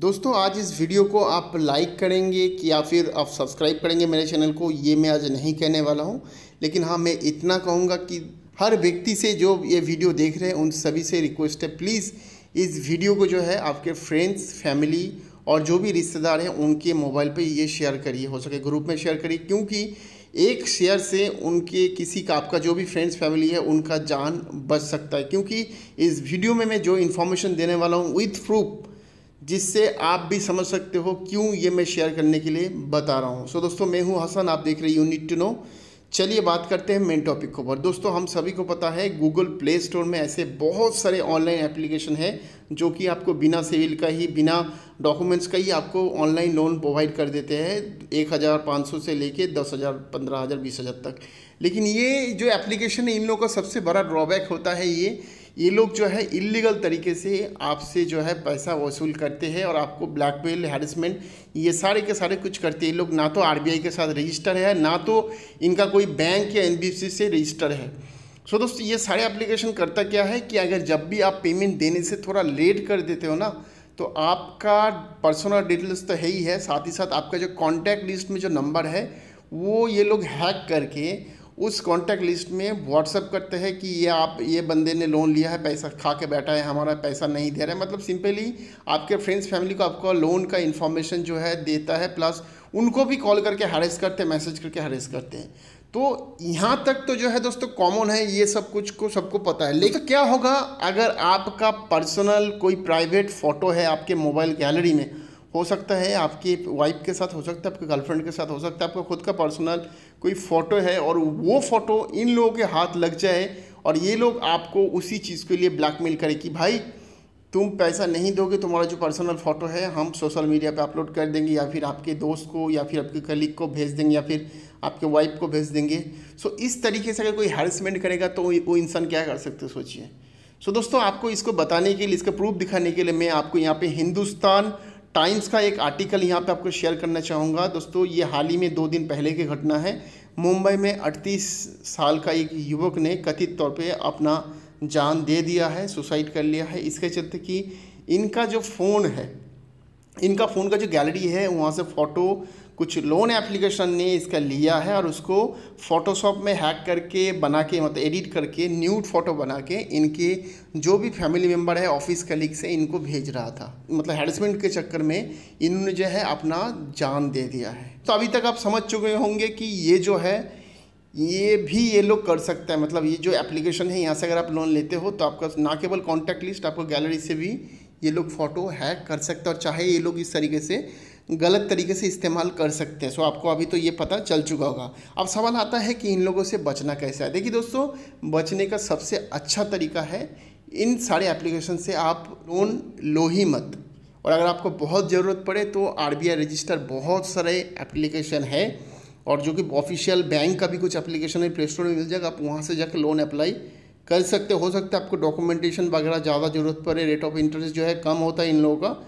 दोस्तों आज इस वीडियो को आप लाइक करेंगे कि या फिर आप सब्सक्राइब करेंगे मेरे चैनल को ये मैं आज नहीं कहने वाला हूँ लेकिन हाँ मैं इतना कहूँगा कि हर व्यक्ति से जो ये वीडियो देख रहे हैं उन सभी से रिक्वेस्ट है प्लीज़ इस वीडियो को जो है आपके फ्रेंड्स फैमिली और जो भी रिश्तेदार हैं उनके मोबाइल पर ये शेयर करिए हो सके ग्रुप में शेयर करिए क्योंकि एक शेयर से उनके किसी का आपका जो भी फ्रेंड्स फैमिली है उनका जान बच सकता है क्योंकि इस वीडियो में मैं जो इन्फॉर्मेशन देने वाला हूँ विथ प्रूफ जिससे आप भी समझ सकते हो क्यों ये मैं शेयर करने के लिए बता रहा हूँ सो so, दोस्तों मैं हूँ हसन आप देख रहे हैं यूनिट टू नो चलिए बात करते हैं मेन टॉपिक के ऊपर दोस्तों हम सभी को पता है गूगल प्ले स्टोर में ऐसे बहुत सारे ऑनलाइन एप्लीकेशन है जो कि आपको बिना सिविल का ही बिना डॉक्यूमेंट्स का ही आपको ऑनलाइन लोन प्रोवाइड कर देते हैं एक हज़ार पाँच सौ से लेके दस हज़ार पंद्रह हज़ार बीस हज़ार तक लेकिन ये जो एप्लीकेशन है इन लोगों का सबसे बड़ा ड्रॉबैक होता है ये ये लोग जो है इलीगल तरीके से आपसे जो है पैसा वसूल करते हैं और आपको ब्लैकमेल हेरसमेंट ये सारे के सारे कुछ करते हैं ये लोग ना तो आरबीआई के साथ रजिस्टर है ना तो इनका कोई बैंक या एनबीएफसी से रजिस्टर है सो so, दोस्तों ये सारे एप्लीकेशन करता क्या है कि अगर जब भी आप पेमेंट देने से थोड़ा लेट कर देते हो ना तो आपका पर्सनल डिटेल्स तो है ही है साथ ही साथ आपका जो कॉन्टैक्ट लिस्ट में जो नंबर है वो ये लोग हैक करके उस कॉन्टैक्ट लिस्ट में व्हाट्सअप करते हैं कि ये आप ये बंदे ने लोन लिया है पैसा खा के बैठा है हमारा पैसा नहीं दे रहा है मतलब सिंपली आपके फ्रेंड्स फैमिली को आपका लोन का इन्फॉर्मेशन जो है देता है प्लस उनको भी कॉल करके हरेस करते हैं मैसेज करके हरेस करते हैं तो यहाँ तक तो जो है दोस्तों कॉमन है ये सब कुछ को सबको पता है लेकिन क्या होगा अगर आपका पर्सनल कोई प्राइवेट फ़ोटो है आपके मोबाइल गैलरी में हो सकता है आपके वाइफ के साथ हो सकता है आपके गर्लफ्रेंड के साथ हो सकता है आपका खुद का पर्सनल कोई फ़ोटो है और वो फ़ोटो इन लोगों के हाथ लग जाए और ये लोग आपको उसी चीज़ के लिए ब्लैकमेल करें कि भाई तुम पैसा नहीं दोगे तुम्हारा जो पर्सनल फ़ोटो है हम सोशल मीडिया पे अपलोड कर देंगे या फिर आपके दोस्त को या फिर आपके कलीग को भेज देंगे या फिर आपके वाइफ को भेज देंगे सो so, इस तरीके से अगर कोई हेरसमेंट करेगा तो वो इंसान क्या कर सकते सोचिए सो so, दोस्तों आपको इसको बताने के लिए इसका प्रूफ दिखाने के लिए मैं आपको यहाँ पर हिंदुस्तान टाइम्स का एक आर्टिकल यहाँ पे आपको शेयर करना चाहूँगा दोस्तों ये हाल ही में दो दिन पहले की घटना है मुंबई में 38 साल का एक युवक ने कथित तौर पे अपना जान दे दिया है सुसाइड कर लिया है इसके चलते कि इनका जो फ़ोन है इनका फ़ोन का जो गैलरी है वहाँ से फ़ोटो कुछ लोन एप्लीकेशन ने इसका लिया है और उसको फोटोशॉप में हैक करके बना के मतलब एडिट करके न्यूड फ़ोटो बना के इनके जो भी फैमिली मेम्बर है ऑफिस कलीग्स हैं इनको भेज रहा था मतलब हेडसमेंट के चक्कर में इन्होंने जो है अपना जान दे दिया है तो अभी तक आप समझ चुके होंगे कि ये जो है ये भी ये लोग कर सकते हैं मतलब ये जो एप्लीकेशन है यहाँ से अगर आप लोन लेते हो तो आपका ना केवल कॉन्टैक्ट लिस्ट आपको गैलरी से भी ये लोग फ़ोटो हैक कर सकते हैं और चाहे ये लोग इस तरीके से गलत तरीके से इस्तेमाल कर सकते हैं सो आपको अभी तो ये पता चल चुका होगा अब सवाल आता है कि इन लोगों से बचना कैसे है देखिए दोस्तों बचने का सबसे अच्छा तरीका है इन सारे एप्लीकेशन से आप लोन लो ही मत और अगर आपको बहुत ज़रूरत पड़े तो आर रजिस्टर बहुत सारे एप्लीकेशन है और जो कि ऑफिशियल बैंक का भी कुछ एप्लीकेशन है प्ले स्टोर में मिल जाएगा आप वहाँ से जाकर लोन अप्लाई कर सकते हो सकता है आपको डॉक्यूमेंटेशन वगैरह ज़्यादा ज़रूरत पड़े रेट ऑफ इंटरेस्ट जो है कम होता है इन लोगों का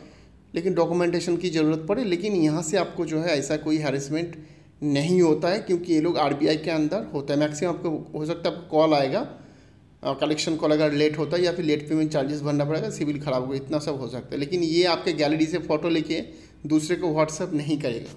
लेकिन डॉक्यूमेंटेशन की ज़रूरत पड़े लेकिन यहाँ से आपको जो है ऐसा कोई हेरेसमेंट नहीं होता है क्योंकि ये लोग आर के अंदर होता है मैक्सिमम आपको हो सकता है आपको कॉल आएगा कलेक्शन कॉल अगर लेट होता है या फिर लेट पेमेंट चार्जेस भरना पड़ेगा सिविल ख़राब होगा इतना सब हो सकता है लेकिन ये आपके गैलरी से फ़ोटो लेके दूसरे को व्हाट्सअप नहीं करेगा